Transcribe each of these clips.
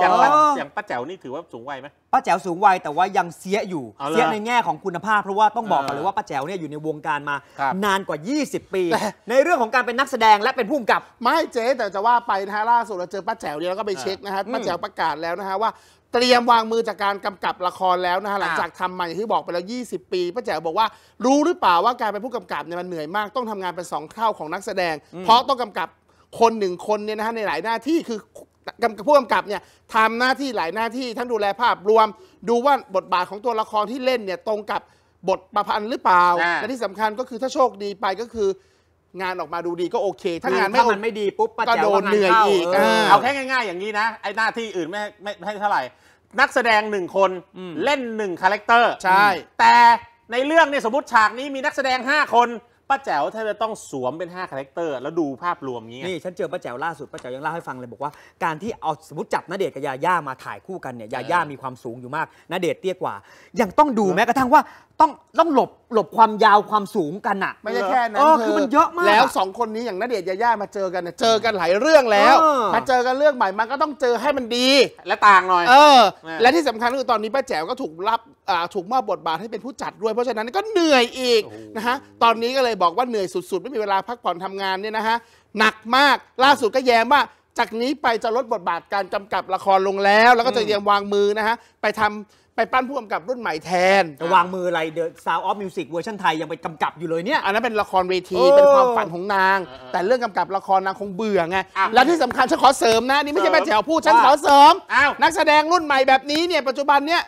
อย่างป้าป้าแจ๋วนี่ถือว่าสูงวัยไหมป้าแจ๋วสูงวัยแต่ว่ายังเสียอยู่ เสียในแง่ของคุณภาพ เพราะว่าต้องบอกกันเลยว่าป้าแจ๋วเนี่ยอยู่ในวงการมา นานกว่า 20 ปี ในเรื่องของการเป็นนักแสดงและเป็นผู้กำกับ ไม่เจ๊แต่จะว่าไปนะฮะล่าสุดเราเจอป้าแจ๋วเนี่ยเราก็ไปเช็คนะฮะ ป้าแจ๋วประกาศแล้วนะฮะว่า เตรียมวางมือจากการกำกับละครแล้วนะฮะหลังจากทำมาอย่างที่บอกไปแล้ว 20 ปีป้าแจ๋วบอกว่า รู้หรือเปล่าว่าการเป็นผู้กำกับเนี่ยมันเหนื่อยมากต้องทำงานเป็นสองเท่าของนักแสดง เพราะต้องกำกับคนหนึ่งคนเนี่ยนะฮะในหลายหน้าที่คือกับผู้กำกับเนี่ยทำหน้าที่หลายหน้าที่ทั้งดูแลภาพรวมดูว่าบทบาทของตัวละครที่เล่นเนี่ยตรงกับบทประพันธ์หรือเปล่าและที่สำคัญก็คือถ้าโชคดีไปก็คือ งานออกมาดูดีก็โอเค ถ้างานไม่ถ้ามันไม่ดีปุ๊บก็โดนเหนื่อยอีกเอาแค่ง่ายๆอย่างนี้นะไอ้หน้าที่อื่นไม่ไม่ให้เท่าไหร่ นักแสดงหนึ่งคนเล่นหนึ่งคาแรคเตอร์ใช่ แต่ในเรื่องเนี่ยสมมติฉากนี้มีนักแสดง 5 คนป้าแจ๋วถ้าจะต้องสวมเป็น5คาแรคเตอร์แล้วดูภาพรวมนเงี้ยนี่ฉันเจอป้าแจ๋วล่าสุดป้าแจ๋วยังเล่าให้ฟังเลยบอกว่าการที่เอาสมมติจับนาเดชกับยาย่ามาถ่ายคู่กันเนี่ยยาย่ามีความสูงอยู่มากนาเดชเตี้ยกว่า ยังต้องดูแม้กระทั่งว่าต้องต้องหลบหลบความยาวความสูงกันอะไม่ใช่แค่นั้นเออคือมันเยอะมากแล้วสองคนนี้อย่างนาเดชยาย่ามาเจอกันเนี่ยเจอกันหลายเรื่องแล้วมาเจอกันเรื่องใหม่มันก็ต้องเจอให้มันดีและต่างหน่อย เออ และที่สำคัญคือตอนนี้ป้าแจ๋วก็ถูกรับถูกมอบบทบาทให้เป็นผู้จัดด้วย เพราะฉะนั้นก็เหนื่อยอีกนะฮะตอนนี้ก็เลยบอกว่าเหนื่อยสุด ๆ ไม่มีเวลาพักผ่อนทำงานเนี่ยนะฮะหนักมากล่าสุดก็แย้มว่า จากนี้ไปจะลดบทบาทการกำกับละครลงแล้ว แล้วก็จะเตรียมวางมือนะฮะ ไปทำไปปั้นผู้กำกับรุ่นใหม่แทนต่วางมืออะไรเดอะซาวออฟมิวสิกเวอร์ชันไทย ยังไปกำกับอยู่เลยเนี่ย อันนั้นเป็นละครเวที เป็นความฝันของนาง แต่เรื่องกำกับละครนางคงเบื่อไงและที่สำคัญฉันขอเสริมนะนี่ไม่ใช่แม่แจ๋วพูดฉันขอเสริม นักแสดงรุ่นใหม่แบบนี้เนี่ยปัจจุบันเนี่ย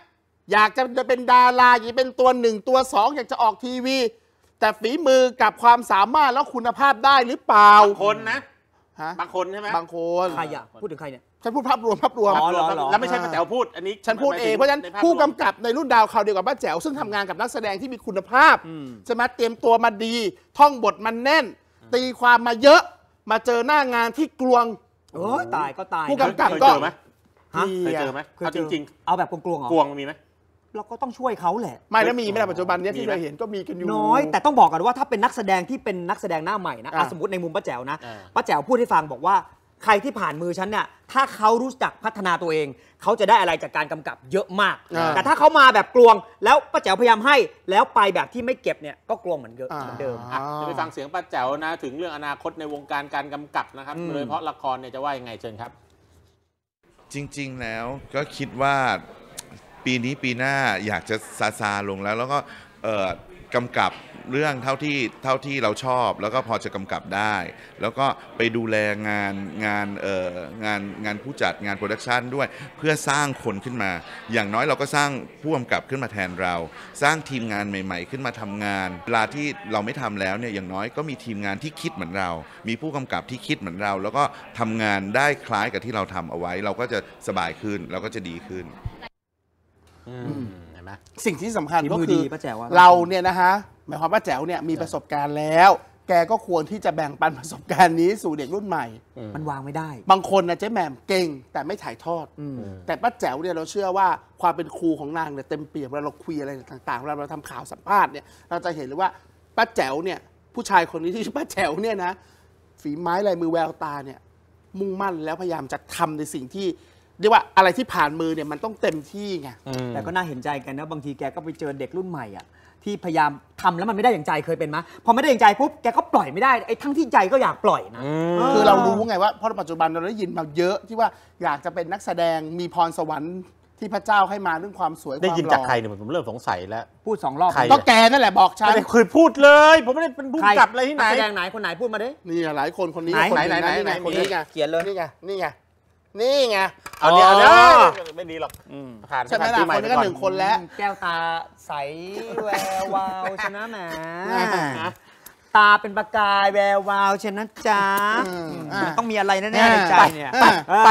อยากจะเป็นดาราอยากจะเป็นตัวหนึ่งตัวสองอยากจะออกทีวีแต่ฝีมือกับความสามารถแล้วคุณภาพได้หรือเปล่าบางคนนะฮะบางคนใช่ไหมบางคนใครอ่ะพูดถึงใครเนี่ยฉันพูดภาพรวมภาพรวมอ๋อหรอแล้วไม่ใช่แต๋วพูดอันนี้ ฉันพูดเองเพราะฉะนั้นผู้กำกับในรุ่นดาวเขาเดียวกับป้าแจ๋วซึ่งทำงานกับนักแสดงที่มีคุณภาพจะมาเตรียมตัวมาดี ท่องบทมันแน่น ตีความมาเยอะมาเจอหน้างานที่กลวงโอ้ตายก็ตายผู้กำกับเคยเจอไหมเคยเจอไหมเอาจริงเอาแบบกลวงๆเหรอกลวงมีไหมเราก็ต้องช่วยเขาแหละ ไม่แล้วมีไมมได้ปัจจุบันนี้ที่เราเห็นก็มีกันอยู่น้อย แต่ต้องบอกกันว่าถ้าเป็นนักแสดงที่เป็นนักแสดงหน้าใหม่นะะสมมติในมุมป้าแจ๋วนะะป้าแจ๋วพูดให้ฟังบอกว่าใครที่ผ่านมือฉันเนี่ยถ้าเขารู้จักพัฒนาตัวเอง เขาจะได้อะไรจากการกำกับเยอะมาก แต่ถ้าเขามาแบบกลวงแล้วป้าแจ๋วพยายามให้ แล้วไปแบบที่ไม่เก็บเนี่ยก็กลวงเหมือนเดิมเหมือนเดิมจะไปฟังเสียงป้าแจ๋วนะ ถึงเรื่องอนาคตในวงการการกำกับนะครับโดยเฉพาะละครเนี่ยจะว่ายังไงเชิญครับ จริง ๆแล้ว ก็คิดว่าปีนี้ปีหน้าอยากจะซาซาลงแล้ว แล้วก็กำกับเรื่องเท่าที่เท่าที่เราชอบ แล้วก็พอจะกำกับได้ แล้วก็ไปดูแลงานงานงานงานผู้จัดงานโปรดักชันด้วยเพื่อสร้างคนขึ้นมา อย่างน้อยเราก็สร้างผู้กำกับขึ้นมาแทนเรา สร้างทีมงานใหม่ๆ ขึ้นมาทำงานเวลาที่เราไม่ทำแล้วเนี่ยอย่างน้อยก็มีทีมงานที่คิดเหมือนเรา มีผู้กำกับที่คิดเหมือนเรา แล้วก็ทำงานได้คล้ายกับที่เราทำเอาไว้ เราก็จะสบายขึ้นเราก็จะดีขึ้นเห็นไหมสิ่งที่สำคัญก็คือเราเนี่ยนะฮะหมายความว่าแจ๋วเนี่ยมีประสบการณ์แล้ว แกก็ควรที่จะแบ่งปันประสบการณ์นี้สู่เด็กรุ่นใหม่ มันวางไม่ได้ บางคนนะเจ๊แหม่มเก่งแต่ไม่ถ่ายทอดแต่ป้าแจ๋วเนี่ยเราเชื่อว่าความเป็นครูของนางเนี่ยเต็มเปี่ยมเวลาเราคุยอะไรต่าง ๆเวลาเราทำข่าวสัมภาษณ์เนี่ยเราจะเห็นเลยว่าป้าแจ๋วเนี่ยผู้ชายคนนี้ที่ป้าแจ๋วเนี่ยนะ ฝีไม้ลายมือแววตาเนี่ยมุ่งมั่นแล้วพยายามจะทำในสิ่งที่เรียกว่าอะไรที่ผ่านมือเนี่ยมันต้องเต็มที่ไงแต่ก็น่าเห็นใจกันนะบางทีแกก็ไปเจอเด็กรุ่นใหม่อ่ะ ที่พยายามทำแล้วมันไม่ได้อย่างใจเคยเป็นไหมพอไม่ได้อย่างใจปุ๊บแกก็ปล่อยไม่ได้ไอ้ทั้งที่ใจก็อยากปล่อยนะคือเรารู้ไงว่าเพราะปัจจุบันเราได้ยินมาเยอะที่ว่าอยากจะเป็นนักแสดงมีพรสวรรค์ที่พระเจ้าให้มาเรื่องความสวยได้ยินจากใครเนี่ยผมเริ่มสงสัยแล้วพูดสองรอบก็แกนั่นแหละบอกฉันคืยพูดเลย ผมไม่ได้เป็นผู้กลับอะไรที่ไหนแสดงไหน คนไหนพูดมาดินี่หลายคนคนนี้ไหนไหนไหนคนนี้ไงเขียนเลยนี่ไงนี่ไงนี่ไง เอาเนี่ยเอาเนี่ยไม่ดีหรอกผ่านชนไหละคนนี้ก็หนึ่งคนแล้ว แก้วตา ใส แวว วาวชนะแหมตาเป็นประกายแวว วาวชนะจ้าต้องมีอะไร แน่ ๆในใจเนี่ยไป